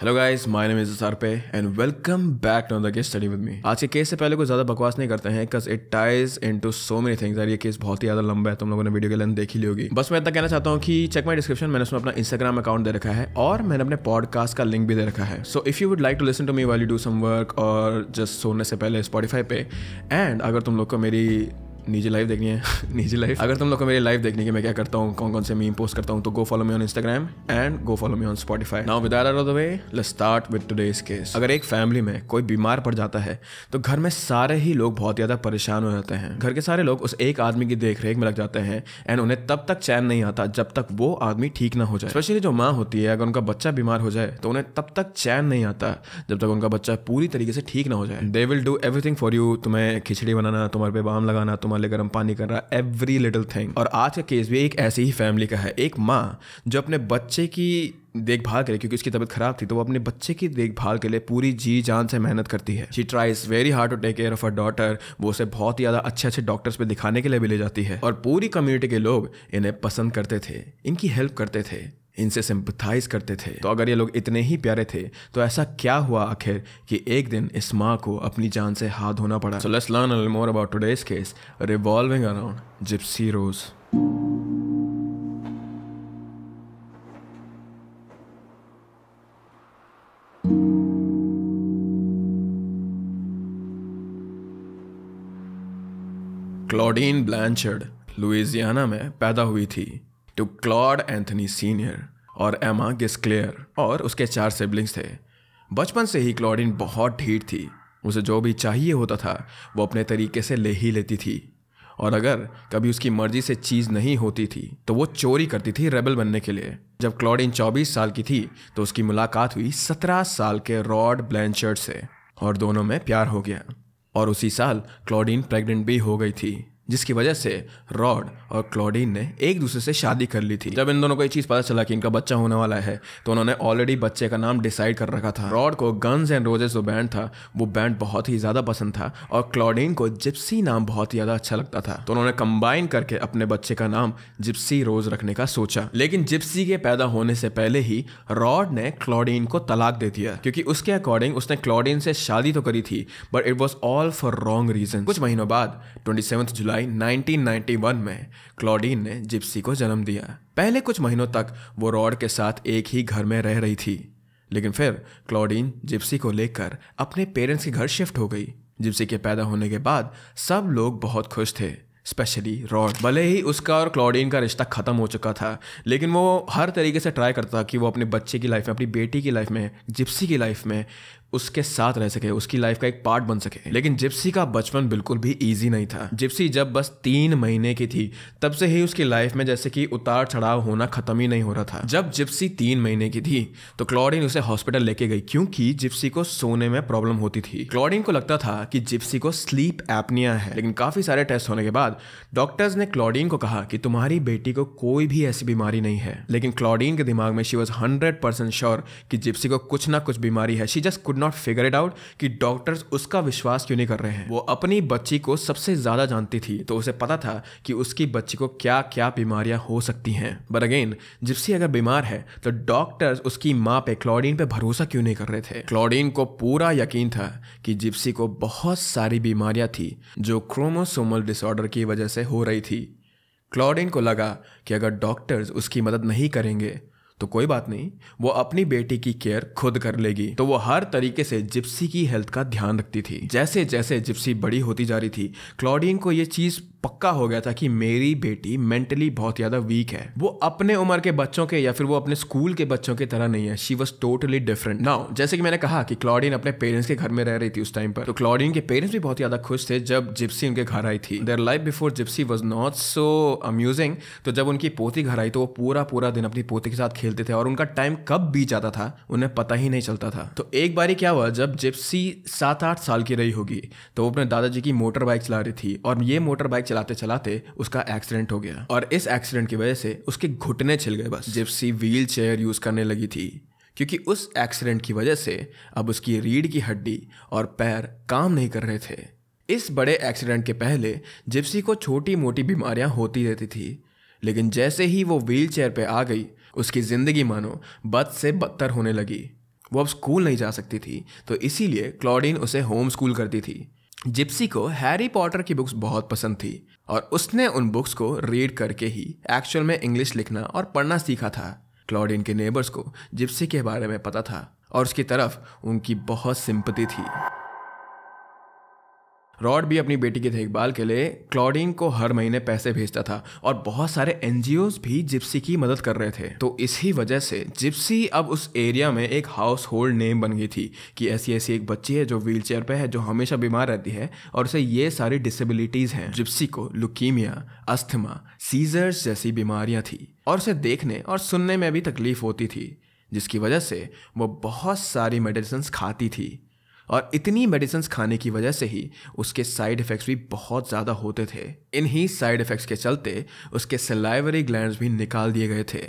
Hello guys my name is सरपे and welcome back to the case study with me आज के case से पहले कोई ज्यादा बकवास नहीं करते हैं because it ties into so many things यार ये केस बहुत ही ज्यादा लंबा है तुम लोगों ने वीडियो के लेंथ देखी ली होगी बस मैं इतना कहना चाहता हूँ कि चेक माई डिस्क्रिप्शन मैंने उसमें अपना इंस्टाग्राम अकाउंट दे रखा है और मैंने अपने पॉडकास्ट का लिंक भी दे रखा है so if you would like to listen to me वाली डू सम वर्क और जस्ट सोने से पहले स्पॉटीफाई पे एंड अगर तुम लोग को मेरी नीचे लाइव देखनी है नीचे लाइव अगर तुम लोग को मेरी लाइव देखने की मैं क्या करता हूँ कौन कौन से मीम पोस्ट करता हूँ तो go follow me on Instagram and go follow me on Spotify now without are the way let's start with today's case अगर एक फैमिली में कोई बीमार पड़ जाता है तो घर में सारे ही लोग बहुत ज़्यादा परेशान हो जाते हैं घर के सारे लोग उस एक आदमी की देख में लग जाते हैं एंड उन्हें तब तक चैन नहीं आता जब तक वो आदमी ठीक ना हो जाए स्पेशली जो माँ होती है अगर उनका बच्चा बीमार हो जाए तो उन्हें तब तक चैन नहीं आता जब तक उनका बच्चा पूरी तरीके से ठीक ना हो जाए they will do everything for you तुम्हें खिचड़ी बनाना तुम्हारे पे बाम लगाना तुम्हारे वाले गर्म पानी कर रहा है एवरी लिटिल थिंग और आज का केस भी एक ऐसी ही फैमिली का है एक माँ जो अपने बच्चे की देखभाल करे क्योंकि उसकी तबीयत खराब थी तो वो अपने बच्चे की देखभाल के लिए पूरी जी जान से मेहनत करती है she tries very hard to take care of her daughter वो उसे बहुत ज्यादा अच्छे अच्छे डॉक्टर्स पे दिखाने के लिए भी ले जाती है और पूरी कम्युनिटी के लोग इन्हें पसंद करते थे इनकी हेल्प करते थे इनसे सिंपथाइज करते थे तो अगर ये लोग इतने ही प्यारे थे तो ऐसा क्या हुआ आखिर कि एक दिन इस माँ को अपनी जान से हाथ धोना पड़ा so let's learn a more about today's case revolving around Gypsy Rose Claudine Blanchard Louisiana में पैदा हुई थी टू क्लॉड एंथनी सीनियर और एमा गिस्क्लेयर और उसके चार सिबलिंग्स थे बचपन से ही क्लॉडिन बहुत ढीर थी उसे जो भी चाहिए होता था वो अपने तरीके से ले ही लेती थी और अगर कभी उसकी मर्जी से चीज़ नहीं होती थी तो वो चोरी करती थी रेबल बनने के लिए जब क्लॉडिन 24 साल की थी तो उसकी मुलाकात हुई 17 साल के रॉड ब्लैंचर्ड से और दोनों में प्यार हो गया और उसी साल क्लॉडिन प्रेग्नेंट भी हो गई थी जिसकी वजह से रॉड और क्लॉडिन ने एक दूसरे से शादी कर ली थी जब इन दोनों को ये चीज़ पता चला कि इनका बच्चा होने वाला है तो उन्होंने ऑलरेडी बच्चे का नाम डिसाइड कर रखा था रॉड को गन्स एंड रोजेस जो बैंड था वो बैंड बहुत ही ज़्यादा पसंद था और क्लॉडिन को जिप्सी नाम बहुत ही ज़्यादा अच्छा लगता था तो उन्होंने कंबाइन करके अपने बच्चे का नाम जिप्सी रोज रखने का सोचा लेकिन जिप्सी के पैदा होने से पहले ही रॉड ने क्लॉडिन को तलाक दे दिया क्योंकि उसके अकॉर्डिंग उसने क्लॉडिन से शादी तो करी थी but it was all for wrong reason कुछ महीनों बाद ट्वेंटी जुलाई जुलाई 1991 में क्लॉडीन ने जिप्सी को जन्म दिया पहले कुछ महीनों तक वो रॉड के साथ एक ही घर में रह रही थी लेकिन फिर क्लॉडीन जिप्सी को लेकर अपने पेरेंट्स के घर शिफ्ट हो गई जिप्सी के पैदा होने के बाद सब लोग बहुत खुश थे स्पेशली रॉड भले ही उसका और क्लॉडीन का रिश्ता ख़त्म हो चुका था लेकिन वो हर तरीके से ट्राई करता कि वो अपने बच्चे की लाइफ में अपनी बेटी की लाइफ में जिप्सी की लाइफ में उसके साथ रह सके उसकी लाइफ का एक पार्ट बन सके लेकिन जिप्सी का बचपन बिल्कुल भी ईजी नहीं था जिप्सी जब बस तीन महीने की थी तब से ही उसकी लाइफ में जैसे कि उतार चढ़ाव होना खत्म ही नहीं हो रहा था जब जिप्सी तीन महीने की थी तो क्लॉडिन उसे हॉस्पिटल लेके गई क्योंकि जिप्सी को सोने में प्रॉब्लम होती थी क्लॉडिन को लगता था कि जिप्सी को स्लीप एपनिया है लेकिन काफी सारे टेस्ट होने के बाद डॉक्टर्स ने क्लॉडिन को कहा कि तुम्हारी बेटी को कोई भी ऐसी बीमारी नहीं है लेकिन क्लोडिन के दिमाग में she was hundred percent sure कि जिप्सी को कुछ ना कुछ बीमारी है she just could not figure it out कि डॉक्टर्स उसका विश्वास क्यों नहीं कर रहे हैं वो अपनी बच्ची को सबसे ज़्यादा जानती थी तो उसे पता था कि उसकी बच्ची को क्या क्या बीमारियां हो सकती हैं बट अगेन जिप्सी अगर बीमार है तो डॉक्टर्स उसकी माँ पे क्लोडीन पे भरोसा क्यों नहीं कर रहे थे क्लोडीन को पूरा यकीन था कि जिप्सी को बहुत सारी बीमारियां थी जो क्रोमोसोमल डिसऑर्डर की वजह से हो रही थी क्लोडिन को लगा कि अगर डॉक्टर्स उसकी मदद नहीं करेंगे तो कोई बात नहीं वो अपनी बेटी की केयर खुद कर लेगी तो वो हर तरीके से जिप्सी की हेल्थ का ध्यान रखती थी जैसे जैसे जिप्सी बड़ी होती जा रही थी क्लॉडियन को ये चीज पक्का हो गया था कि मेरी बेटी मेंटली बहुत ज़्यादा वीक है वो अपने उम्र के बच्चों के या फिर वो अपने स्कूल के बच्चों की तरह नहीं है she was totally different now जैसे कि मैंने कहा कि क्लॉडिन अपने पेरेंट्स के घर में रह रही थी उस टाइम पर तो क्लॉडिन के पेरेंट्स भी बहुत ज़्यादा खुश थे जब जिप्सी उनके घर आई थी their life before Gypsy was not so amusing तो जब उनकी पोती घर आई तो वो पूरा पूरा दिन अपनी पोती के साथ खेलते थे और उनका टाइम कब बीत जाता था उन्हें पता ही नहीं चलता था तो एक बार क्या हुआ जब जिप्सी सात आठ साल की रही होगी तो वो अपने दादाजी की मोटर बाइक चला रही थी और ये मोटर बाइक चलाते चलाते उसका एक्सीडेंट हो गया और इस एक्सीडेंट की वजह से उसके घुटने छिल गए बस जिप्सी व्हील चेयर यूज़ करने लगी थी क्योंकि उस एक्सीडेंट की वजह से अब उसकी रीढ़ की हड्डी और पैर काम नहीं कर रहे थे इस बड़े एक्सीडेंट के पहले जिप्सी को छोटी मोटी बीमारियां होती रहती थी लेकिन जैसे ही वो व्हील चेयर पर आ गई उसकी ज़िंदगी मानो बद से बदतर होने लगी वो अब स्कूल नहीं जा सकती थी तो इसीलिए क्लॉडिन उसे होम स्कूल करती थी जिप्सी को हैरी पॉटर की बुक्स बहुत पसंद थी और उसने उन बुक्स को रीड करके ही एक्चुअल में इंग्लिश लिखना और पढ़ना सीखा था क्लॉडिन के नेबर्स को जिप्सी के बारे में पता था और उसकी तरफ उनकी बहुत सिंपति थी रॉड भी अपनी बेटी की देखभाल के लिए क्लॉडिन को हर महीने पैसे भेजता था और बहुत सारे एन भी जिप्सी की मदद कर रहे थे तो इसी वजह से जिप्सी अब उस एरिया में एक हाउस होल्ड नेम बन गई थी कि ऐसी ऐसी एक बच्ची है जो व्हील चेयर पर है जो हमेशा बीमार रहती है और उसे ये सारी डिसेबिलिटीज़ हैं जिप्सी को लुकीमिया अस्थमा सीजर्स जैसी बीमारियाँ थी और उसे देखने और सुनने में भी तकलीफ होती थी जिसकी वजह से वो बहुत सारी मेडिसिन खाती थी और इतनी मेडिसिन खाने की वजह से ही उसके साइड इफ़ेक्ट्स भी बहुत ज़्यादा होते थे इन्हीं साइड इफ़ेक्ट्स के चलते उसके सिलाइवरी ग्लैंड भी निकाल दिए गए थे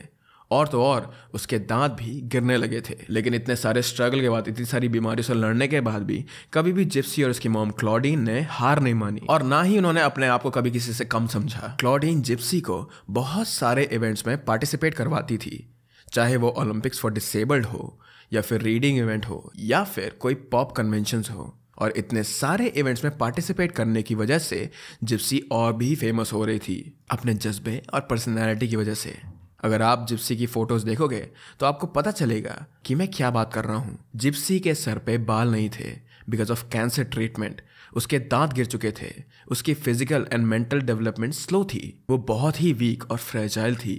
और तो और उसके दांत भी गिरने लगे थे लेकिन इतने सारे स्ट्रगल के बाद इतनी सारी बीमारियों से लड़ने के बाद भी कभी भी जिप्सी और उसकी मोम क्लॉडीन ने हार नहीं मानी और ना ही उन्होंने अपने आप को कभी किसी से कम समझा क्लॉडीन जिप्सी को बहुत सारे इवेंट्स में पार्टिसिपेट करवाती थी चाहे वो ओलंपिक्स फॉर डिसेबल्ड हो या फिर रीडिंग इवेंट हो या फिर कोई पॉप कन्वेंशंस हो और इतने सारे इवेंट्स में पार्टिसिपेट करने की वजह से जिप्सी और भी फेमस हो रही थी अपने जज्बे और पर्सनैलिटी की वजह से अगर आप जिप्सी की फोटोज देखोगे तो आपको पता चलेगा कि मैं क्या बात कर रहा हूँ जिप्सी के सर पे बाल नहीं थे बिकॉज ऑफ कैंसर ट्रीटमेंट उसके दांत गिर चुके थे उसकी physical and mental development slow थी वो बहुत ही वीक और फ्रेजाइल थी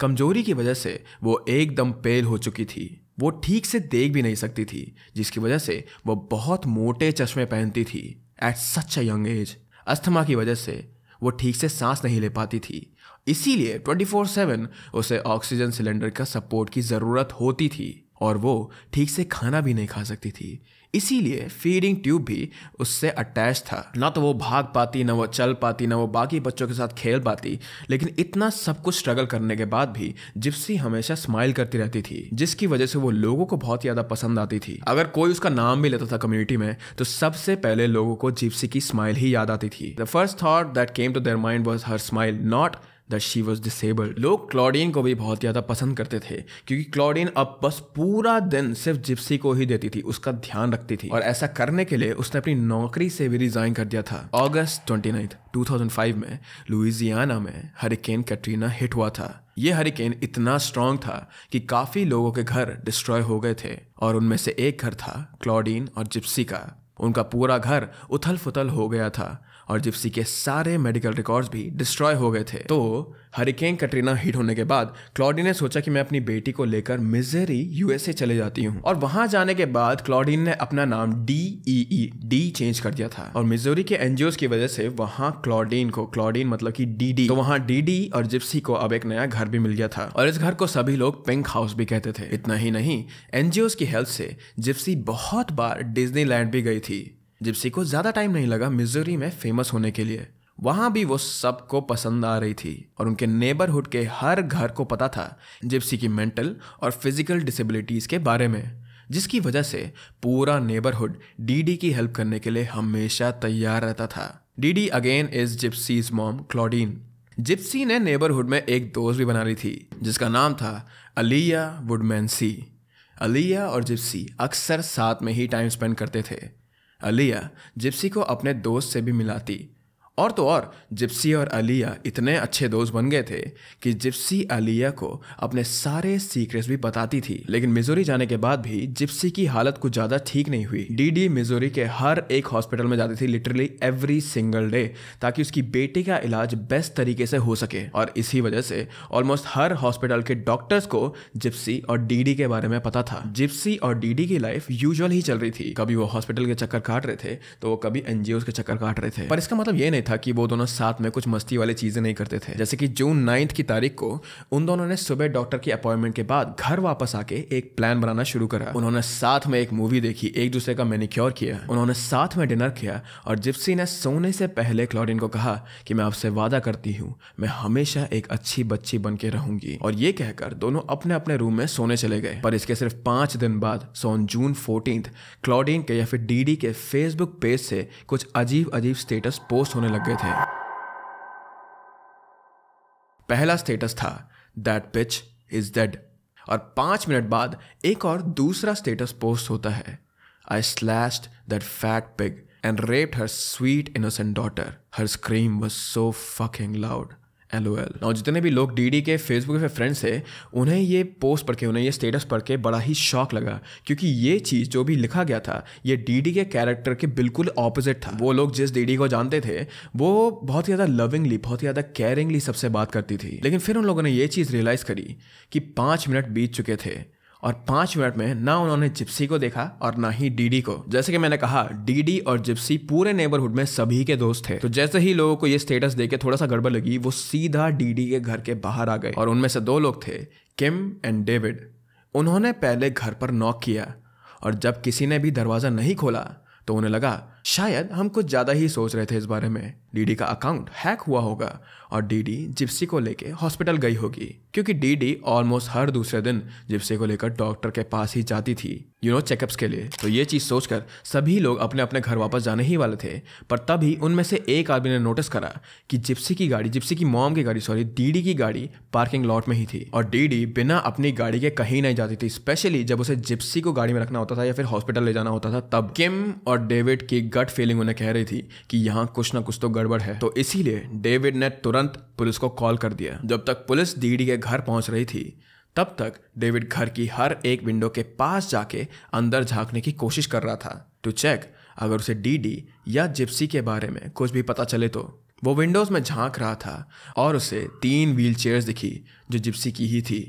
कमजोरी की वजह से वो एकदम पेल हो चुकी थी वो ठीक से देख भी नहीं सकती थी जिसकी वजह से वो बहुत मोटे चश्मे पहनती थी at such a young age asthma की वजह से वो ठीक से सांस नहीं ले पाती थी इसीलिए 24/7 उसे ऑक्सीजन सिलेंडर का सपोर्ट की ज़रूरत होती थी और वो ठीक से खाना भी नहीं खा सकती थी इसीलिए फीडिंग ट्यूब भी उससे अटैच था ना तो वो भाग पाती ना वो चल पाती ना वो बाकी बच्चों के साथ खेल पाती लेकिन इतना सब कुछ स्ट्रगल करने के बाद भी जिप्सी हमेशा स्माइल करती रहती थी जिसकी वजह से वो लोगों को बहुत ज़्यादा पसंद आती थी अगर कोई उसका नाम भी लेता था कम्युनिटी में तो सबसे पहले लोगों को जिप्सी की स्माइल ही याद आती थी the first thought that came to their mind was her smile not that she was disabled लोग क्लॉडिन को भी बहुत ज़्यादा पसंद करते थे क्योंकि क्लॉडिन अब बस पूरा दिन सिर्फ जिप्सी को ही देती थी उसका ध्यान रखती थी और ऐसा करने के लिए उसने अपनी नौकरी से भी रिजाइन कर दिया था August twenty ninth two thousand five में लुइजियाना में हरिकेन कैटरीना हिट हुआ था ये हरिकेन इतना स्ट्रांग था कि काफ़ी लोगों के घर डिस्ट्रॉय हो गए थे और उनमें से एक घर था क्लॉडिन और जिप्सी का उनका पूरा घर उथल फुथल हो गया था और जिप्सी के सारे मेडिकल रिकॉर्ड्स भी डिस्ट्रॉय हो गए थे तो हरिकेन कटरीना हिट होने के बाद क्लॉडी ने सोचा कि मैं अपनी बेटी को लेकर मिजरी यूएसए चले जाती हूँ और वहां जाने के बाद क्लॉडिन ने अपना नाम D E E D change कर दिया था और मिजोरी के एनजीओ की वजह से वहां क्लॉडिन को क्लॉडिन मतलब की डी डी तो वहां डी डी और जिप्सी को अब एक नया घर भी मिल गया था और इस घर को सभी लोग पिंक हाउस भी कहते थे इतना ही नहीं एनजीओ की हेल्प से जिप्सी बहुत बार डिज्नीलैंड भी गई थी जिप्सी को ज़्यादा टाइम नहीं लगा मिजोरी में फेमस होने के लिए वहाँ भी वो सबको पसंद आ रही थी और उनके नेबरहुड के हर घर को पता था जिप्सी की मेंटल और फिजिकल डिसेबिलिटीज़ के बारे में जिसकी वजह से पूरा नेबरहुड डीडी की हेल्प करने के लिए हमेशा तैयार रहता था DD again is Gypsy's mom Claudine Gypsy ने नेबरहुड में एक दोस्त भी बना ली थी जिसका नाम था अलिया वुडमैनसी अलिया और जिप्सी अक्सर साथ में ही टाइम स्पेंड करते थे अलिया जिप्सी को अपने दोस्त से भी मिलाती और तो और जिप्सी और अलिया इतने अच्छे दोस्त बन गए थे कि जिप्सी अलिया को अपने सारे सीक्रेट्स भी बताती थी लेकिन मिजोरी जाने के बाद भी जिप्सी की हालत कुछ ज़्यादा ठीक नहीं हुई डीडी मिजोरी के हर एक हॉस्पिटल में जाती थी लिटरली एवरी सिंगल डे ताकि उसकी बेटी का इलाज बेस्ट तरीके से हो सके और इसी वजह से ऑलमोस्ट हर हॉस्पिटल के डॉक्टर्स को जिप्सी और डीडी के बारे में पता था जिप्सी और डीडी की लाइफ यूजल ही चल रही थी कभी वो हॉस्पिटल के चक्कर काट रहे थे तो वो कभी एनजीओ के चक्कर काट रहे थे पर इसका मतलब ये नहीं था कि वो दोनों साथ में कुछ मस्ती वाली चीज़ें नहीं करते थे जैसे कि जून नाइन्थ की तारीख को उन दोनों ने सुबह डॉक्टर की अपॉइंटमेंट के बाद घर वापस आके एक प्लान बनाना शुरू करा उन्होंने साथ में एक मूवी देखी एक दूसरे का मेनिक्योर किया उन्होंने साथ में डिनर किया और जिप्सी ने सोने से पहले क्लॉडिन को कहा कि मैं आपसे वादा करती हूँ मैं हमेशा एक अच्छी बच्ची बन के रहूंगी और ये कहकर दोनों अपने अपने रूम में सोने चले गए पर इसके सिर्फ पांच दिन बाद सोन जून फोर्टीन क्लॉडिन के या फिर डीडी के फेसबुक पेज से कुछ अजीब अजीब स्टेटस पोस्ट होने लगे लग गए थे पहला स्टेटस था दैट पिच इज डेड और पांच मिनट बाद एक और दूसरा स्टेटस पोस्ट होता है I slash that fat pig and raped her sweet innocent daughter her scream was so fucking loud L O L और जितने भी लोग डी डी के फेसबुक पे फ्रेंड्स थे उन्हें ये पोस्ट पढ़ के उन्हें ये स्टेटस पढ़ के बड़ा ही शौक लगा क्योंकि ये चीज़ जो भी लिखा गया था ये डी डी के कैरेक्टर के बिल्कुल ऑपोजिट था वो लोग जिस डी डी को जानते थे वो बहुत ही ज़्यादा लविंगली बहुत ही ज़्यादा केयरिंगली सबसे बात करती थी लेकिन फिर उन लोगों ने ये चीज़ रियलाइज़ करी कि पाँच मिनट बीत चुके थे और पाँच मिनट में ना उन्होंने जिप्सी को देखा और ना ही डीडी को जैसे कि मैंने कहा डीडी और जिप्सी पूरे नेबरहुड में सभी के दोस्त थे तो जैसे ही लोगों को ये स्टेटस देके थोड़ा सा गड़बड़ लगी वो सीधा डीडी के घर के बाहर आ गए और उनमें से दो लोग थे किम एंड डेविड उन्होंने पहले घर पर नॉक किया और जब किसी ने भी दरवाज़ा नहीं खोला तो उन्हें लगा शायद हम कुछ ज़्यादा ही सोच रहे थे इस बारे में डीडी का अकाउंट हैक हुआ होगा और डीडी जिप्सी को लेके हॉस्पिटल गई होगी क्योंकि डीडी ऑलमोस्ट हर दूसरे दिन जिप्सी को लेकर डॉक्टर के पास ही जाती थी यू नो चेकअप्स के लिए तो ये चीज़ सोचकर सभी लोग अपने अपने घर वापस जाने ही वाले थे पर तभी उनमें से एक आदमी ने नोटिस करा कि जिप्सी की गाड़ी जिप्सी की मॉम की गाड़ी सॉरी डीडी की गाड़ी पार्किंग लॉट में ही थी और डीडी बिना अपनी गाड़ी के कहीं नहीं जाती थी स्पेशली जब उसे जिप्सी को गाड़ी में रखना होता था या फिर हॉस्पिटल ले जाना होता था तब किम और डेविड की गट फीलिंग उन्हें कह रही थी कि यहाँ कुछ ना कुछ तो गड़बड़ है तो इसीलिए डेविड ने तुरंत पुलिस को कॉल कर दिया जब तक पुलिस डीडी के घर पहुंच रही थी तब तक डेविड घर की हर एक विंडो के पास जाके अंदर झांकने की कोशिश कर रहा था टू तो चेक अगर उसे डीडी या जिप्सी के बारे में कुछ भी पता चले तो वो विंडोज़ में झांक रहा था और उसे तीन व्हील दिखी जो जिप्सी की ही थी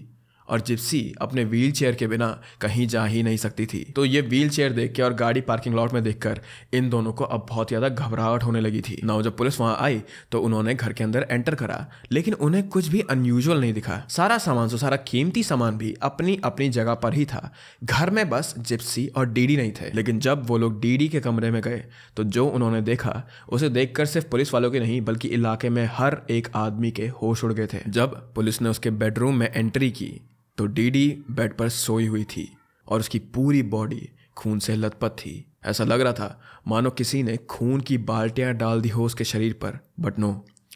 और जिप्सी अपने व्हील चेयर के बिना कहीं जा ही नहीं सकती थी तो ये व्हील चेयर देख के और गाड़ी पार्किंग लॉट में देखकर इन दोनों को अब बहुत ज़्यादा घबराहट होने लगी थी ना जब पुलिस वहां आई तो उन्होंने घर के अंदर एंटर करा लेकिन उन्हें कुछ भी अनयूजल नहीं दिखा सारा सामान जो सारा कीमती सामान भी अपनी अपनी जगह पर ही था घर में बस जिप्सी और डीडी नहीं थे लेकिन जब वो लोग डीडी के कमरे में गए तो जो उन्होंने देखा उसे देखकर सिर्फ पुलिस वालों के नहीं बल्कि इलाके में हर एक आदमी के होश उड़ गए थे जब पुलिस ने उसके बेडरूम में एंट्री की तो डीडी बेड पर सोई हुई थी और उसकी पूरी बॉडी खून से लथपथ थी ऐसा लग रहा था मानो किसी ने खून की बाल्टियां डाल दी हो उसके शरीर पर but no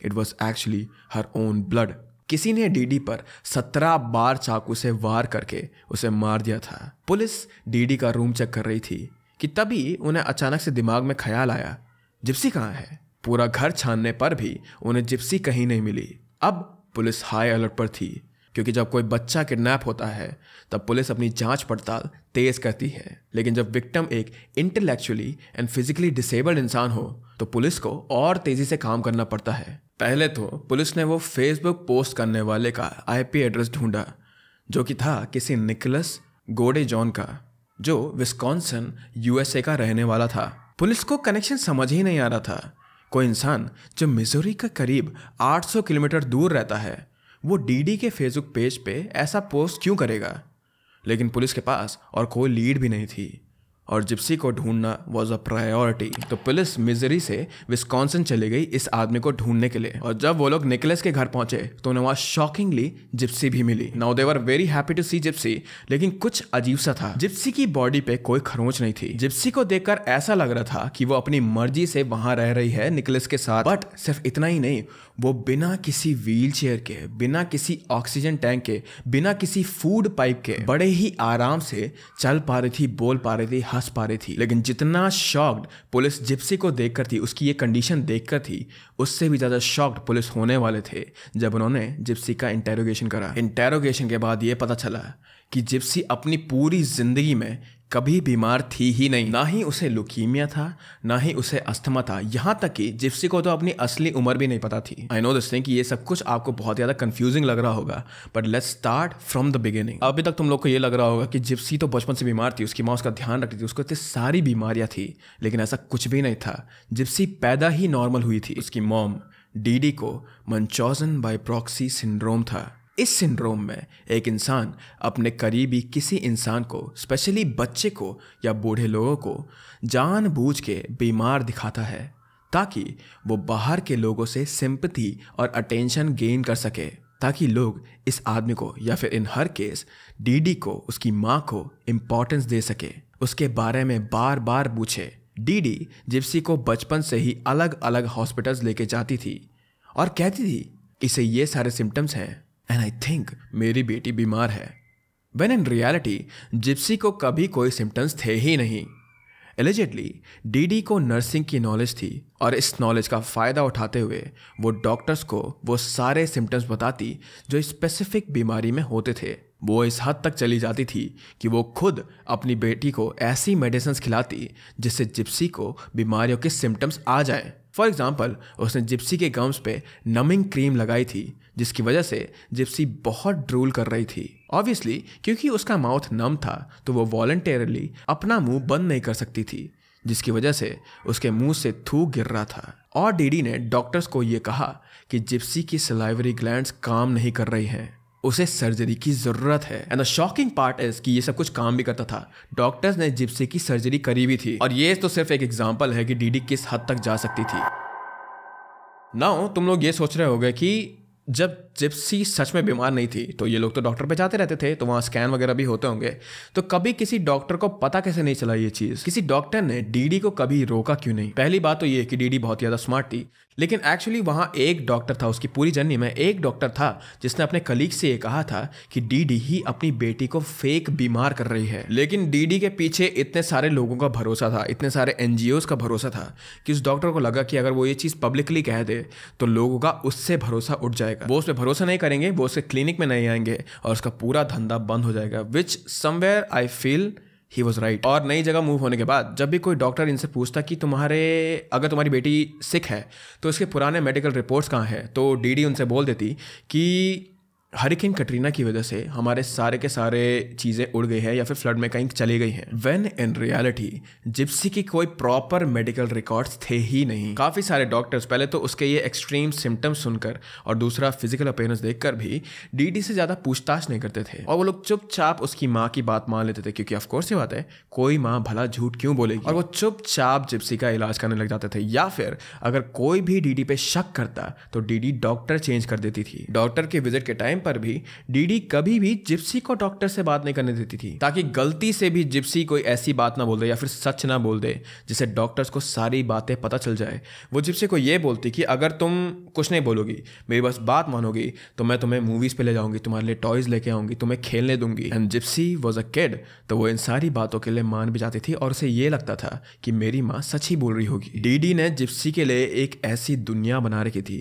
it was actually her own blood किसी ने डीडी पर सत्रह बार चाकू से वार करके उसे मार दिया था पुलिस डीडी का रूम चेक कर रही थी कि तभी उन्हें अचानक से दिमाग में ख्याल आया जिप्सी कहाँ है पूरा घर छानने पर भी उन्हें जिप्सी कहीं नहीं मिली अब पुलिस हाई अलर्ट पर थी क्योंकि जब कोई बच्चा किडनैप होता है तब पुलिस अपनी जांच पड़ताल तेज करती है लेकिन जब विक्टिम एक इंटेलेक्चुअली एंड फिजिकली डिसेबल्ड इंसान हो तो पुलिस को और तेजी से काम करना पड़ता है पहले तो पुलिस ने वो फेसबुक पोस्ट करने वाले का आईपी एड्रेस ढूंढा जो कि था किसी निकलस गोडे जॉन का जो विस्कॉन्सन यूएसए का रहने वाला था पुलिस को कनेक्शन समझ ही नहीं आ रहा था कोई इंसान जो मिजोरी का करीब 800 किलोमीटर दूर रहता है वो डीडी के फेसबुक पेज पे ऐसा पोस्ट क्यों करेगा लेकिन पुलिस के पास और कोई लीड भी नहीं थी और जिप्सी को ढूंढना वॉज अ प्रायोरिटी तो पुलिस मिजरी से विस्कॉन्सन चली गई इस आदमी को ढूंढने के लिए और जब वो लोग निकलेस के घर पहुंचे तो उन्हें वहाँ शॉकिंगली जिप्सी भी मिली now they were very happy to see Gypsy लेकिन कुछ अजीब सा था जिप्सी की बॉडी पे कोई खरोंच नहीं थी जिप्सी को देखकर ऐसा लग रहा था कि वो अपनी मर्जी से वहां रह रही है निकलेस के साथ बट सिर्फ इतना ही नहीं वो बिना किसी व्हील चेयर के बिना किसी ऑक्सीजन टैंक के बिना किसी फूड पाइप के बड़े ही आराम से चल पा रही थी बोल पा रही थी हंस पा रही थी लेकिन जितना शॉक्ड पुलिस जिप्सी को देख थी उसकी ये कंडीशन देख थी उससे भी ज़्यादा शॉक्ड पुलिस होने वाले थे जब उन्होंने जिप्सी का इंटेरोगेशन करा इंटेरोगेशन के बाद ये पता चला कि जिप्सी अपनी पूरी ज़िंदगी में कभी बीमार थी ही नहीं ना ही उसे लुकीमिया था ना ही उसे अस्थमा था यहाँ तक कि जिप्सी को तो अपनी असली उम्र भी नहीं पता थी आई नो दिस थिंग कि ये सब कुछ आपको बहुत ज़्यादा कन्फ्यूजिंग लग रहा होगा but let's start from the beginning अभी तक तुम लोग को ये लग रहा होगा कि जिप्सी तो बचपन से बीमार थी उसकी माँ उसका ध्यान रखती थी उसको इतनी सारी बीमारियाँ थी लेकिन ऐसा कुछ भी नहीं था जिप्सी पैदा ही नॉर्मल हुई थी उसकी मॉम डीडी को मनचौजन बाई प्रॉक्सी सिंड्रोम था इस सिंड्रोम में एक इंसान अपने करीबी किसी इंसान को स्पेशली बच्चे को या बूढ़े लोगों को जानबूझ के बीमार दिखाता है ताकि वो बाहर के लोगों से सिंपथी और अटेंशन गेन कर सके ताकि लोग इस आदमी को या फिर इन हर केस डीडी को उसकी माँ को इम्पोर्टेंस दे सके उसके बारे में बार बार पूछे डीडी जिप्सी को बचपन से ही अलग अलग हॉस्पिटल्स लेके जाती थी और कहती थी इसे ये सारे सिम्टम्स हैं एंड आई थिंक मेरी बेटी बीमार है वेन इन रियलिटी जिप्सी को कभी कोई सिम्टम्स थे ही नहीं एलिजेटली डीडी को नर्सिंग की नॉलेज थी और इस नॉलेज का फ़ायदा उठाते हुए वो डॉक्टर्स को वो सारे सिम्टम्स बताती जो स्पेसिफिक बीमारी में होते थे वो इस हद तक चली जाती थी कि वो खुद अपनी बेटी को ऐसी मेडिसिन खिलाती जिससे जिप्सी को बीमारियों के सिम्टम्स आ जाएं। फॉर एग्जाम्पल उसने जिप्सी के गम्स पे नमिंग क्रीम लगाई थी जिसकी वजह से जिप्सी बहुत ड्रोल कर रही थी ऑब्वियसली क्योंकि उसका माउथ नम था तो वो वॉल्टेरली अपना मुंह बंद नहीं कर सकती थी जिसकी वजह से उसके मुंह से थूक गिर रहा था और डीडी ने डॉक्टर्स को ये कहा कि जिप्सी की सिलाईवरी ग्लैंड काम नहीं कर रही हैं उसे सर्जरी की जरूरत है and the shocking part is कि ये सब कुछ काम भी करता था डॉक्टर्स ने जिप्सी की सर्जरी करी भी थी और ये तो सिर्फ एक एग्जाम्पल है कि डीडी किस हद तक जा सकती थी नाउ तुम लोग ये सोच रहे होगे कि जब जिप्सी सच में बीमार नहीं थी तो ये लोग तो डॉक्टर पे जाते रहते थे तो वहाँ स्कैन वगैरह भी होते होंगे तो कभी किसी डॉक्टर को पता कैसे नहीं चला ये चीज़ किसी डॉक्टर ने डीडी को कभी रोका क्यों नहीं पहली बात तो ये कि डीडी बहुत ज़्यादा स्मार्ट थी लेकिन एक्चुअली वहाँ एक डॉक्टर था उसकी पूरी जर्नी में एक डॉक्टर था जिसने अपने कलीग से ये कहा था कि डीडी ही अपनी बेटी को फेक बीमार कर रही है लेकिन डीडी के पीछे इतने सारे लोगों का भरोसा था इतने सारे एन का भरोसा था कि उस डॉक्टर को लगा कि अगर वो ये चीज़ पब्लिकली कह दे तो लोगों का उससे भरोसा उठ जाएगा वो उस पर भरोसा नहीं करेंगे वो उसके क्लिनिक में नहीं आएंगे और उसका पूरा धंधा बंद हो जाएगा which somewhere I feel he was right और नई जगह मूव होने के बाद जब भी कोई डॉक्टर इनसे पूछता कि तुम्हारे अगर तुम्हारी बेटी सिख है तो इसके पुराने मेडिकल रिपोर्ट्स कहाँ हैं तो डीडी उनसे बोल देती कि हरिकेन कटरीना की वजह से हमारे सारे के सारे चीज़ें उड़ गई है या फिर फ्लड में कहीं चली गई हैं वेन इन रियलिटी जिप्सी की कोई प्रॉपर मेडिकल रिकॉर्ड्स थे ही नहीं काफ़ी सारे डॉक्टर्स पहले तो उसके ये एक्सट्रीम सिम्टम्स सुनकर और दूसरा फिजिकल अपेयरेंस कर भी डी से ज़्यादा पूछताछ नहीं करते थे और वो लोग चुपचाप उसकी माँ की बात मान लेते थे क्योंकि ऑफकोर्स ये बात है कोई माँ भला झूठ क्यों बोलेगी और वो चुपचाप जिप्सी का इलाज करने लग जाते थे या फिर अगर कोई भी डी पे शक करता तो डी डॉक्टर चेंज कर देती थी डॉक्टर के विजिट के टाइम पर भी डीडी कभी भी जिप्सी को डॉक्टर से बात नहीं करने देती थी ताकि गलती से भी जिप्सी कोई ऐसी बात ना बोल दे या फिर सच ना बोल दे जिससे डॉक्टर्स को सारी बातें पता चल जाए वो जिप्सी को ये बोलती कि अगर तुम कुछ नहीं बोलोगी मेरी बस बात मानोगी तो मैं तुम्हें मूवीज़ पे ले जाऊंगी तुम्हारे लिए टॉयज़ लेके आऊंगी तुम्हें खेलने दूंगी and Gypsy was a kid तो वो इन सारी बातों के लिए मान भी जाती थी और उसे ये लगता था कि मेरी माँ सच ही बोल रही होगी डीडी ने जिप्सी के लिए एक ऐसी दुनिया बना रखी थी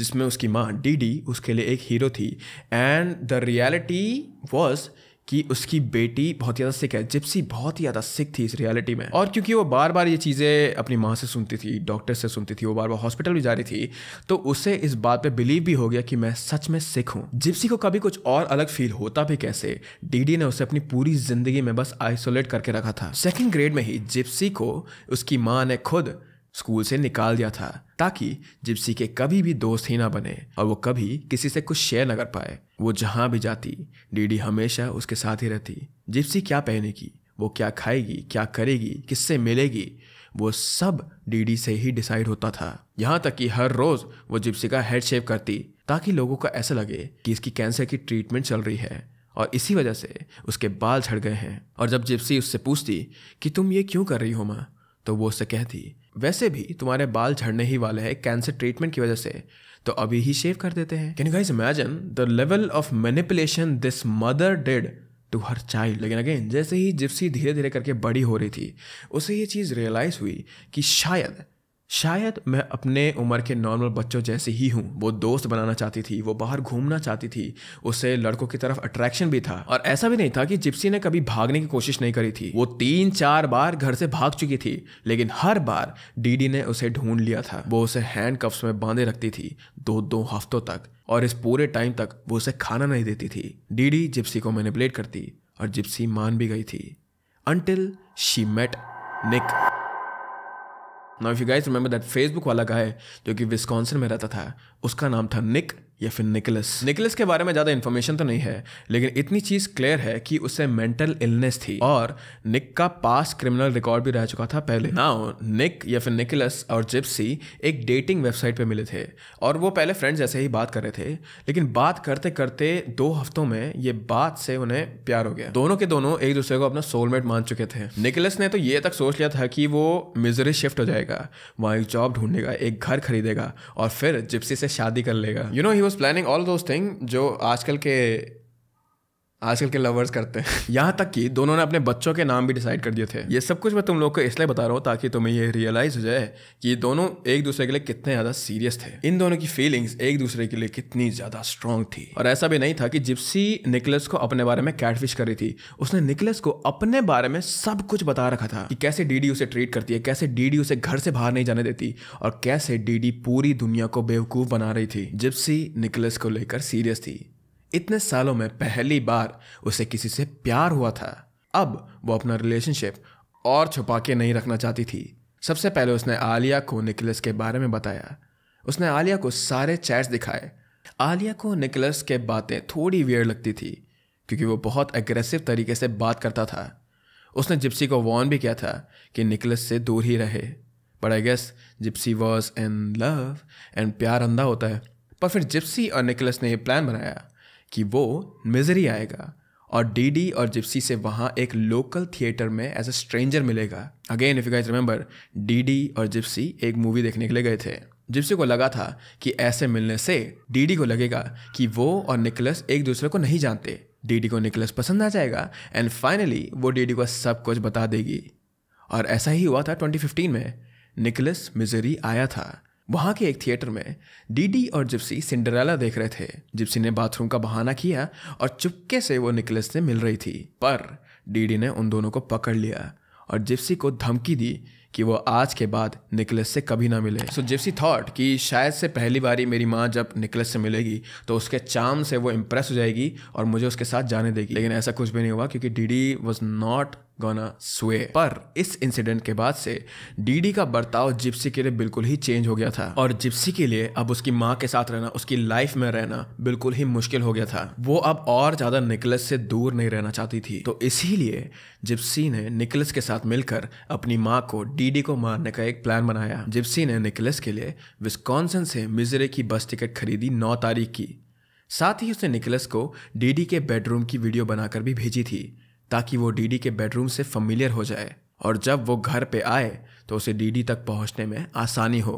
जिसमें उसकी माँ डीडी उसके लिए एक हीरो थी एंड द रियलिटी वॉज कि उसकी बेटी बहुत ही ज़्यादा सिख है जिप्सी बहुत ही ज़्यादा सिख थी इस रियलिटी में और क्योंकि वो बार बार ये चीज़ें अपनी माँ से सुनती थी डॉक्टर से सुनती थी वो बार बार हॉस्पिटल भी जा रही थी तो उसे इस बात पे बिलीव भी हो गया कि मैं सच में सिख हूँ जिप्सी को कभी कुछ और अलग फील होता भी कैसे डीडी ने उसे अपनी पूरी ज़िंदगी में बस आइसोलेट करके रखा था सेकेंड ग्रेड में ही जिप्सी को उसकी माँ ने खुद स्कूल से निकाल दिया था ताकि जिप्सी के कभी भी दोस्त ही ना बने और वो कभी किसी से कुछ शेयर न कर पाए वो जहाँ भी जाती डीडी हमेशा उसके साथ ही रहती जिप्सी क्या पहनेगी वो क्या खाएगी क्या करेगी किससे मिलेगी वो सब डीडी से ही डिसाइड होता था यहाँ तक कि हर रोज वो जिप्सी का हेड शेव करती ताकि लोगों को ऐसा लगे कि इसकी कैंसर की ट्रीटमेंट चल रही है और इसी वजह से उसके बाल झड़ गए हैं और जब जिप्सी उससे पूछती कि तुम ये क्यों कर रही हो माँ तो वो उससे कहती वैसे भी तुम्हारे बाल झड़ने ही वाले हैं कैंसर ट्रीटमेंट की वजह से तो अभी ही शेव कर देते हैं can guys imagine the level of manipulation this mother did to her child लेकिन अगेन जैसे ही जिप्सी धीरे धीरे करके बड़ी हो रही थी उसे ये चीज़ रियलाइज़ हुई कि शायद शायद मैं अपने उम्र के नॉर्मल बच्चों जैसे ही हूँ वो दोस्त बनाना चाहती थी वो बाहर घूमना चाहती थी उसे लड़कों की तरफ अट्रैक्शन भी था और ऐसा भी नहीं था कि जिप्सी ने कभी भागने की कोशिश नहीं करी थी वो तीन चार बार घर से भाग चुकी थी लेकिन हर बार डीडी ने उसे ढूंढ लिया था वो उसे हैंड कप्स में बांधे रखती थी दो दो हफ्तों तक और इस पूरे टाइम तक वो उसे खाना नहीं देती थी डीडी जिप्सी को मैनिपुलेट करती और जिप्सी मान भी गई थी until she met Nick now if you guys remember that Facebook वाला का है जो कि विस्कॉन्सन में रहता था उसका नाम था निक या फिर निकलस निकलस के बारे में ज़्यादा इन्फॉर्मेशन तो नहीं है लेकिन इतनी चीज़ क्लियर है कि उसे मेंटल इलनेस थी और निक का पास क्रिमिनल रिकॉर्ड भी रह चुका था पहले नाउ निक या फिर निकलस और जिप्सी एक डेटिंग वेबसाइट पे मिले थे और वो पहले फ्रेंड्स जैसे ही बात कर रहे थे लेकिन बात करते करते दो हफ्तों में ये बात से उन्हें प्यार हो गया दोनों के दोनों एक दूसरे को अपना सोलमेट मान चुके थे निकलस ने तो ये तक सोच लिया था कि वो मिजरी शिफ्ट हो जाएगा वहाँ एक जॉब ढूंढेगा एक घर खरीदेगा और फिर जिप्सी से शादी कर लेगा you know he was planning all those thing जो आजकल के आजकल के लवर्स करते हैं यहाँ तक कि दोनों ने अपने बच्चों के नाम भी डिसाइड कर दिए थे ये सब कुछ मैं तुम लोग को इसलिए बता रहा हूँ ताकि तुम्हें ये रियलाइज हो जाए कि दोनों एक दूसरे के लिए कितने ज़्यादा सीरियस थे इन दोनों की फीलिंग्स एक दूसरे के लिए कितनी ज़्यादा स्ट्रांग थी और ऐसा भी नहीं था कि जिप्सी निकलस को अपने बारे में कैटफिश कर रही थी उसने निकलस को अपने बारे में सब कुछ बता रखा था कि कैसे डीडी उसे ट्रीट करती है कैसे डीडी उसे घर से बाहर नहीं जाने देती और कैसे डीडी पूरी दुनिया को बेवकूफ़ बना रही थी जिप्सी निकलस को लेकर सीरियस थी इतने सालों में पहली बार उसे किसी से प्यार हुआ था अब वो अपना रिलेशनशिप और छुपा के नहीं रखना चाहती थी सबसे पहले उसने आलिया को निकलस के बारे में बताया उसने आलिया को सारे चैट्स दिखाए आलिया को निकलस के बातें थोड़ी वियर लगती थी क्योंकि वो बहुत एग्रेसिव तरीके से बात करता था उसने जिप्सी को वॉर्न भी किया था कि निकलस से दूर ही रहे but I guess Gypsy was in love and प्यार अंधा होता है पर फिर जिप्सी और निकलस ने ये प्लान बनाया कि वो मिजरी आएगा और डीडी और जिप्सी से वहाँ एक लोकल थिएटर में एज अ स्ट्रेंजर मिलेगा again if you guys remember DD और जिप्सी एक मूवी देखने के लिए गए थे जिप्सी को लगा था कि ऐसे मिलने से डीडी को लगेगा कि वो और निकलस एक दूसरे को नहीं जानते डीडी को निकलस पसंद आ जाएगा एंड फाइनली वो डीडी को सब कुछ बता देगी और ऐसा ही हुआ था 2015 में निकलस मिजरी आया था वहाँ के एक थिएटर में डीडी और जिप्सी सिंडरेला देख रहे थे जिप्सी ने बाथरूम का बहाना किया और चुपके से वो निकलेस से मिल रही थी पर डीडी ने उन दोनों को पकड़ लिया और जिप्सी को धमकी दी कि वो आज के बाद निकलेस से कभी ना मिले सो जिप्सी थॉट कि शायद से पहली बारी मेरी माँ जब निकलेस से मिलेगी तो उसके चाम से वो इम्प्रेस हो जाएगी और मुझे उसके साथ जाने देगी लेकिन ऐसा कुछ भी नहीं हुआ क्योंकि डीडी वॉज नॉट गोना स्वे पर इस इंसिडेंट के बाद से डीडी का बर्ताव जिप्सी के लिए बिल्कुल ही चेंज हो गया था और जिप्सी के लिए अब उसकी माँ के साथ रहना उसकी लाइफ में रहना बिल्कुल ही मुश्किल हो गया था वो अब और ज्यादा निकलस से दूर नहीं रहना चाहती थी तो इसीलिए जिप्सी ने निकलस के साथ मिलकर अपनी माँ को डीडी को मारने का एक प्लान बनाया जिप्सी ने निकलस के लिए विस्कॉन्सन से मिजरे की बस टिकट खरीदी नौ तारीख की साथ ही उसने निकलस को डीडी के बेडरूम की वीडियो बनाकर भी भेजी थी ताकि वो डीडी के बेडरूम से फमिलियर हो जाए और जब वो घर पे आए तो उसे डीडी तक पहुंचने में आसानी हो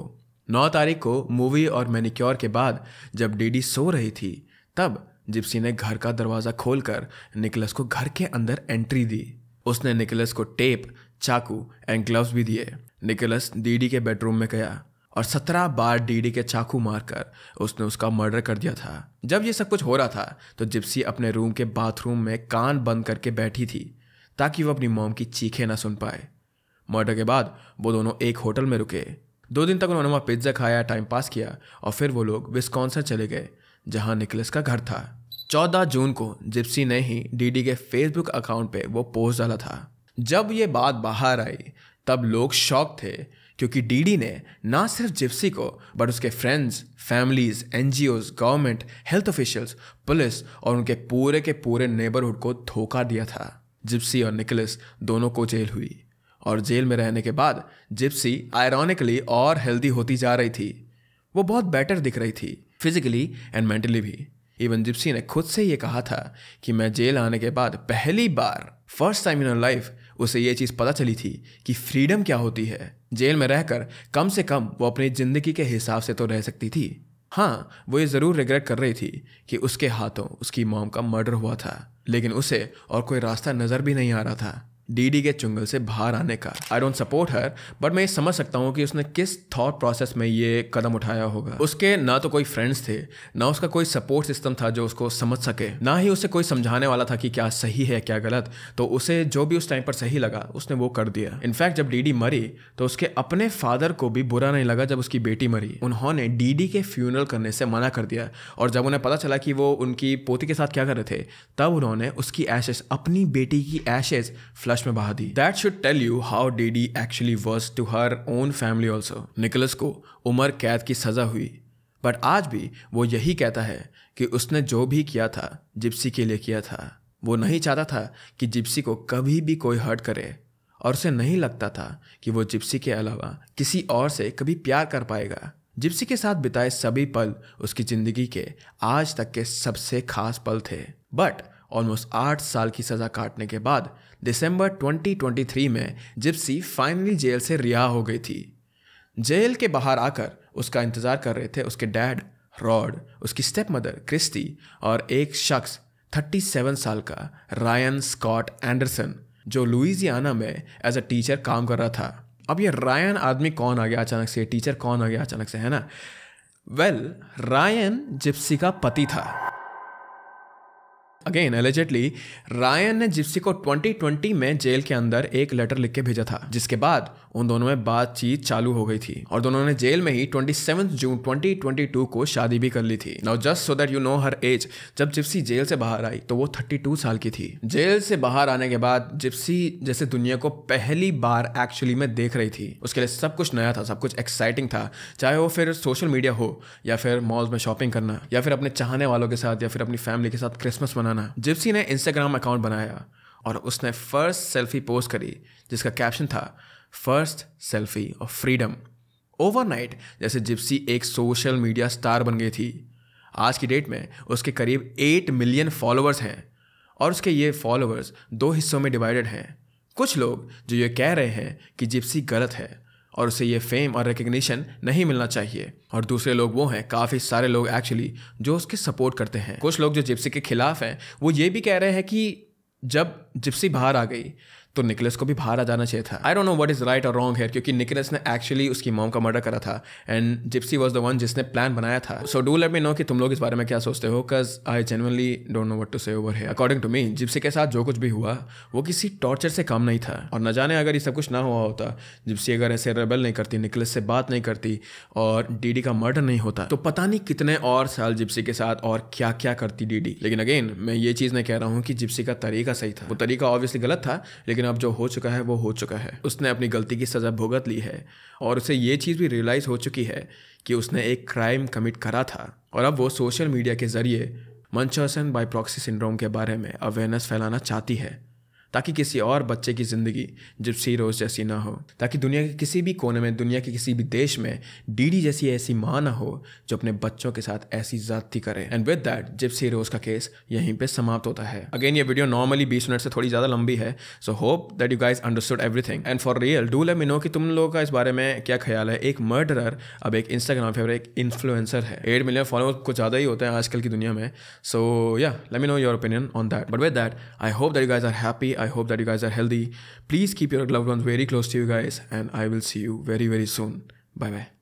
नौ तारीख को मूवी और मैनिक्योर के बाद जब डीडी सो रही थी तब जिप्सी ने घर का दरवाज़ा खोलकर निकलस को घर के अंदर एंट्री दी उसने निकलस को टेप चाकू एंड ग्लव्स भी दिए निकलस डीडी के बेडरूम में गया और सत्रह बार डीडी के चाकू मारकर उसने उसका मर्डर कर दिया था जब ये सब कुछ हो रहा था तो जिप्सी अपने रूम के बाथरूम में कान बंद करके बैठी थी ताकि वो अपनी मोम की चीखें ना सुन पाए मर्डर के बाद वो दोनों एक होटल में रुके दो दिन तक उन्होंने वहाँ पिज्ज़ा खाया टाइम पास किया और फिर वो लोग विस्कॉन्सर चले गए जहाँ निकलस का घर था चौदह जून को जिप्सी ने ही डीडी के फेसबुक अकाउंट पे वो पोस्ट डाला था जब ये बात बाहर आई तब लोग शौक थे क्योंकि डीडी ने ना सिर्फ जिप्सी को बट उसके friends families NGOs government health officials police और उनके पूरे के पूरे नेबरहुड को धोखा दिया था जिप्सी और निकलस दोनों को जेल हुई और जेल में रहने के बाद जिप्सी आयरॉनिकली और हेल्दी होती जा रही थी वो बहुत बेटर दिख रही थी फिजिकली एंड मेंटली भी इवन जिप्सी ने खुद से ये कहा था कि मैं जेल आने के बाद पहली बार फर्स्ट टाइम इन लाइफ उसे ये चीज़ पता चली थी कि फ्रीडम क्या होती है जेल में रहकर कम से कम वो अपनी ज़िंदगी के हिसाब से तो रह सकती थी हाँ वो ये ज़रूर रिग्रेट कर रही थी कि उसके हाथों उसकी मॉम का मर्डर हुआ था लेकिन उसे और कोई रास्ता नज़र भी नहीं आ रहा था डीडी के चुंगल से बाहर आने का I don't support her but मैं ये समझ सकता हूँ कि उसने किस थॉट प्रोसेस में ये कदम उठाया होगा उसके ना तो कोई फ्रेंड्स थे ना उसका कोई सपोर्ट सिस्टम था जो उसको समझ सके ना ही उसे कोई समझाने वाला था कि क्या सही है क्या गलत तो उसे जो भी उस टाइम पर सही लगा उसने वो कर दिया इनफैक्ट जब डीडी मरी तो उसके अपने फादर को भी बुरा नहीं लगा जब उसकी बेटी मरी उन्होंने डीडी के फ्यूनरल करने से मना कर दिया और जब उन्हें पता चला कि वो उनकी पोती के साथ क्या कर रहे थे तब उन्होंने उसकी एशेज अपनी बेटी की एशेज फ्लश रश में बहा दी that should tell you how DD actually was to her own family also Nicholas को उम्र कैद की सजा हुई बट आज भी वो यही कहता है कि उसने जो भी किया था जिप्सी के लिए किया था वो नहीं चाहता था कि जिप्सी को कभी भी कोई हर्ट करे और उसे नहीं लगता था कि वो जिप्सी के अलावा किसी और से कभी प्यार कर पाएगा जिप्सी के साथ बिताए सभी पल उसकी जिंदगी के आज तक के सबसे खास पल थे बट ऑलमोस्ट आठ साल की सज़ा काटने के बाद दिसंबर 2023 में जिप्सी फाइनली जेल से रिहा हो गई थी जेल के बाहर आकर उसका इंतज़ार कर रहे थे उसके डैड रॉड उसकी स्टेप मदर क्रिस्टी और एक शख्स 37 साल का रायन स्कॉट एंडरसन जो लुइजियाना में एज अ टीचर काम कर रहा था अब ये रायन आदमी कौन आ गया अचानक से टीचर कौन आ गया अचानक से है ना वेल well, रायन जिप्सी का पति था अगेन एलिजेटली रायन ने जिप्सी को 2020 में जेल के अंदर एक लेटर लिख के भेजा था जिसके बाद उन दोनों में बातचीत चालू हो गई थी और दोनों ने जेल में ही 27 जून 2022 को शादी भी कर ली थी now just so that you know her age जब जिप्सी जेल से बाहर आई तो वो 32 साल की थी जेल से बाहर आने के बाद जिप्सी जैसे दुनिया को पहली बार एक्चुअली में देख रही थी उसके लिए सब कुछ नया था सब कुछ एक्साइटिंग था चाहे वो फिर सोशल मीडिया हो या फिर मॉल्स में शॉपिंग करना या फिर अपने चाहने वालों के साथ या फिर अपनी फैमिली के साथ क्रिसमस मनाना बनाना जिप्सी ने इंस्टाग्राम अकाउंट बनाया और उसने फर्स्ट सेल्फी पोस्ट करी जिसका कैप्शन था first selfie of freedom overnight जैसे जिप्सी एक सोशल मीडिया स्टार बन गई थी आज की डेट में उसके करीब एट मिलियन फॉलोअर्स हैं और उसके ये फॉलोअर्स दो हिस्सों में डिवाइडेड हैं कुछ लोग जो ये कह रहे हैं कि जिप्सी गलत है और उसे ये फेम और रिकग्निशन नहीं मिलना चाहिए और दूसरे लोग वो हैं काफ़ी सारे लोग एक्चुअली जो उसके सपोर्ट करते हैं कुछ लोग जो जिप्सी के खिलाफ हैं वो ये भी कह रहे हैं कि जब जिप्सी बाहर आ गई तो निकलस को भी बाहर आ जाना चाहिए था I don't know what is right और रॉन्ग है क्योंकि निकलस ने एक्चुअली उसकी मॉम का मर्डर करा था and Gypsy was the one जिसने प्लान बनाया था so do let me know कि तुम लोग इस बारे में क्या सोचते हो because I generally don't know what to say over है अकॉर्डिंग टू मी जिप्सी के साथ जो कुछ भी हुआ वो किसी टॉर्चर से कम नहीं था और न जाने अगर ये सब कुछ ना हुआ होता जिप्सी अगर ऐसे रेबल नहीं करती निकलस से बात नहीं करती और डीडी का मर्डर नहीं होता तो पता नहीं कितने और साल जिप्सी के साथ और क्या क्या करती डीडी लेकिन अगेन मैं ये चीज़ नहीं कह रहा हूँ कि जिप्सी का तरीका सही था वो तरीका ऑब्वियसली गलत था लेकिन लेकिन अब जो हो चुका है वो हो चुका है उसने अपनी गलती की सज़ा भुगत ली है और उसे ये चीज़ भी रियलाइज़ हो चुकी है कि उसने एक क्राइम कमिट करा था और अब वो सोशल मीडिया के ज़रिए मनचर्सन बाई प्रॉक्सी सिंड्रोम के बारे में अवेयरनेस फैलाना चाहती है ताकि किसी और बच्चे की ज़िंदगी जिप्सी रोज़ जैसी ना हो ताकि दुनिया के किसी भी कोने में दुनिया के किसी भी देश में डीडी जैसी ऐसी माँ ना हो जो अपने बच्चों के साथ ऐसी ज़्यादती करे and with that Gypsy Rose का केस यहीं पर समाप्त होता है अगेन ये वीडियो नॉर्मली बीस मिनट से थोड़ी ज़्यादा लंबी है so hope that you guys understood everything and for real do let me know कि तुम लोगों का इस बारे में क्या ख्याल है एक मर्डरर अब एक इंस्टाग्राम फेवर एक इन्फ्लुएंसर है एट मिलियन फॉलोअर्स कुछ ज़्यादा ही होते हैं आजकल की दुनिया में so yeah let me know your opinion on that but with that I hope that you guys are happy I hope that you guys are healthy. Please keep your loved ones very close to you guys, and I will see you very, very soon. Bye bye.